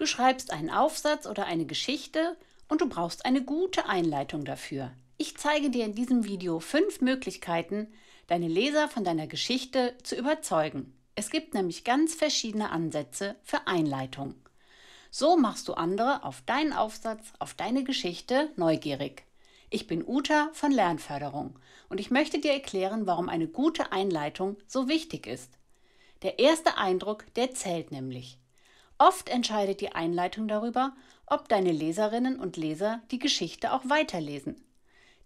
Du schreibst einen Aufsatz oder eine Geschichte und du brauchst eine gute Einleitung dafür. Ich zeige dir in diesem Video fünf Möglichkeiten, deine Leser von deiner Geschichte zu überzeugen. Es gibt nämlich ganz verschiedene Ansätze für Einleitung. So machst du andere auf deinen Aufsatz, auf deine Geschichte neugierig. Ich bin Uta von Lernförderung und ich möchte dir erklären, warum eine gute Einleitung so wichtig ist. Der erste Eindruck, der zählt nämlich. Oft entscheidet die Einleitung darüber, ob deine Leserinnen und Leser die Geschichte auch weiterlesen.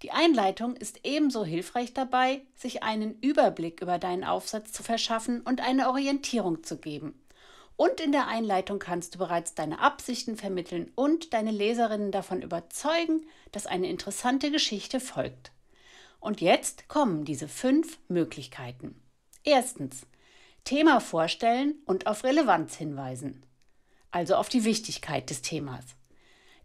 Die Einleitung ist ebenso hilfreich dabei, sich einen Überblick über deinen Aufsatz zu verschaffen und eine Orientierung zu geben. Und in der Einleitung kannst du bereits deine Absichten vermitteln und deine Leserinnen davon überzeugen, dass eine interessante Geschichte folgt. Und jetzt kommen diese fünf Möglichkeiten. Erstens. Thema vorstellen und auf Relevanz hinweisen also auf die Wichtigkeit des Themas.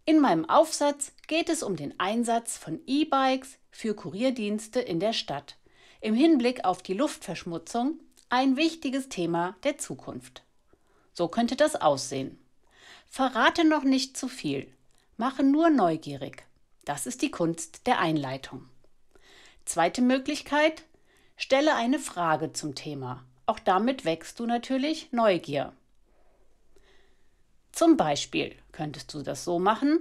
In meinem Aufsatz geht es um den Einsatz von E-Bikes für Kurierdienste in der Stadt im Hinblick auf die Luftverschmutzung ein wichtiges Thema der Zukunft. So könnte das aussehen. Verrate noch nicht zu viel, mache nur neugierig. Das ist die Kunst der Einleitung. Zweite Möglichkeit, stelle eine Frage zum Thema. Auch damit wächst du natürlich Neugier. Zum Beispiel könntest du das so machen.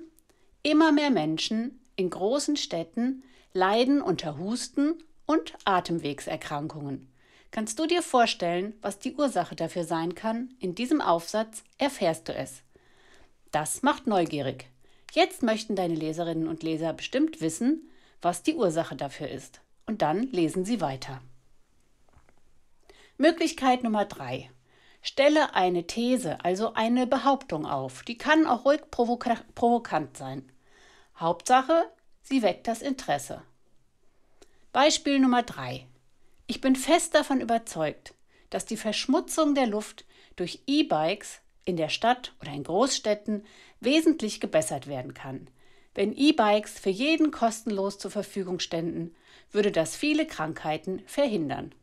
Immer mehr Menschen in großen Städten leiden unter Husten und Atemwegserkrankungen. Kannst du dir vorstellen, was die Ursache dafür sein kann? In diesem Aufsatz erfährst du es. Das macht neugierig. Jetzt möchten deine Leserinnen und Leser bestimmt wissen, was die Ursache dafür ist. Und dann lesen sie weiter. Möglichkeit Nummer 3. Stelle eine These, also eine Behauptung auf. Die kann auch ruhig provoka provokant sein. Hauptsache, sie weckt das Interesse. Beispiel Nummer 3. Ich bin fest davon überzeugt, dass die Verschmutzung der Luft durch E-Bikes in der Stadt oder in Großstädten wesentlich gebessert werden kann. Wenn E-Bikes für jeden kostenlos zur Verfügung ständen, würde das viele Krankheiten verhindern.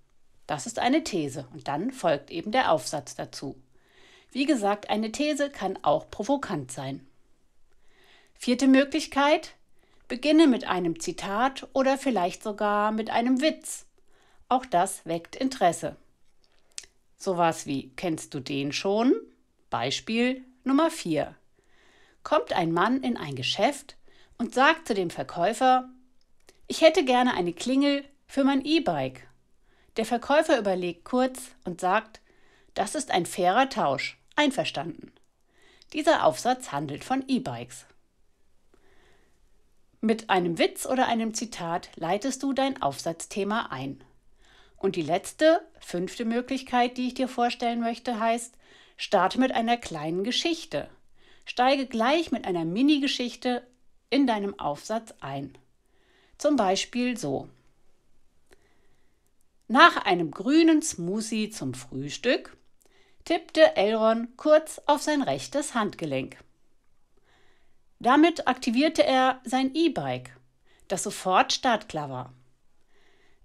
Das ist eine These und dann folgt eben der Aufsatz dazu. Wie gesagt, eine These kann auch provokant sein. Vierte Möglichkeit. Beginne mit einem Zitat oder vielleicht sogar mit einem Witz. Auch das weckt Interesse. Sowas wie Kennst du den schon? Beispiel Nummer 4. Kommt ein Mann in ein Geschäft und sagt zu dem Verkäufer, ich hätte gerne eine Klingel für mein E-Bike. Der Verkäufer überlegt kurz und sagt, das ist ein fairer Tausch, einverstanden. Dieser Aufsatz handelt von E-Bikes. Mit einem Witz oder einem Zitat leitest du dein Aufsatzthema ein. Und die letzte, fünfte Möglichkeit, die ich dir vorstellen möchte, heißt, starte mit einer kleinen Geschichte. Steige gleich mit einer Mini-Geschichte in deinem Aufsatz ein. Zum Beispiel so. Nach einem grünen Smoothie zum Frühstück tippte Elron kurz auf sein rechtes Handgelenk. Damit aktivierte er sein E-Bike, das sofort startklar war.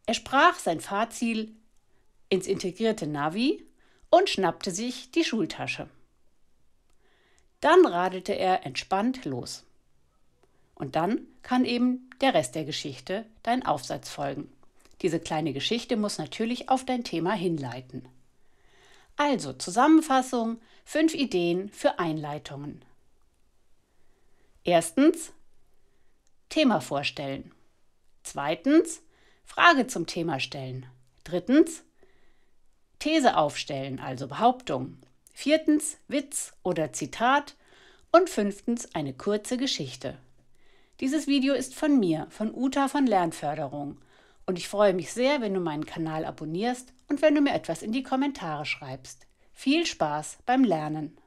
Er sprach sein Fahrziel ins integrierte Navi und schnappte sich die Schultasche. Dann radelte er entspannt los. Und dann kann eben der Rest der Geschichte dein Aufsatz folgen. Diese kleine Geschichte muss natürlich auf dein Thema hinleiten. Also Zusammenfassung, fünf Ideen für Einleitungen. Erstens Thema vorstellen. Zweitens Frage zum Thema stellen. Drittens These aufstellen, also Behauptung. Viertens Witz oder Zitat. Und fünftens eine kurze Geschichte. Dieses Video ist von mir, von Uta von Lernförderung. Und ich freue mich sehr, wenn du meinen Kanal abonnierst und wenn du mir etwas in die Kommentare schreibst. Viel Spaß beim Lernen!